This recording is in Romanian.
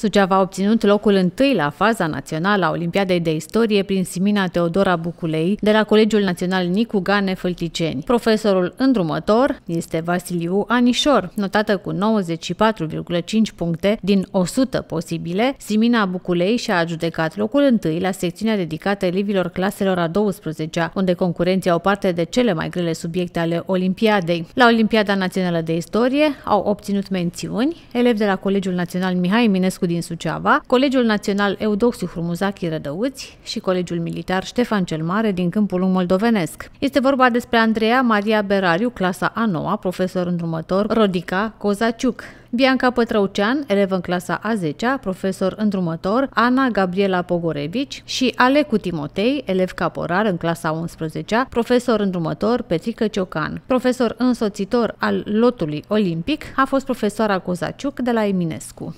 Suceava a obținut locul întâi la faza națională a Olimpiadei de Istorie prin Simina Teodora Buculei de la Colegiul Național Nicu Gane Fălticeni. Profesorul îndrumător este Vasiliu Anișor, notată cu 94,5 puncte din 100 posibile. Simina Buculei și-a adjudecat locul întâi la secțiunea dedicată elevilor claselor a 12-a, unde concurenții au parte de cele mai grele subiecte ale Olimpiadei. La Olimpiada Națională de Istorie au obținut mențiuni elevi de la Colegiul Național Mihai Minescu din Suceava, Colegiul Național Eudoxiu Frumuzachi Rădăuți și Colegiul Militar Ștefan cel Mare din Câmpul Moldovenesc. Este vorba despre Andreea Maria Berariu, clasa a 9 profesor îndrumător Rodica Cozaciuc, Bianca Pătrăucean, elev în clasa a 10-a, profesor îndrumător, Ana Gabriela Pogorevici și Alecu Timotei, elev caporar în clasa 11-a, profesor îndrumător Petrică Ciocan. Profesor însoțitor al lotului olimpic a fost profesoara Cozaciuc de la Eminescu.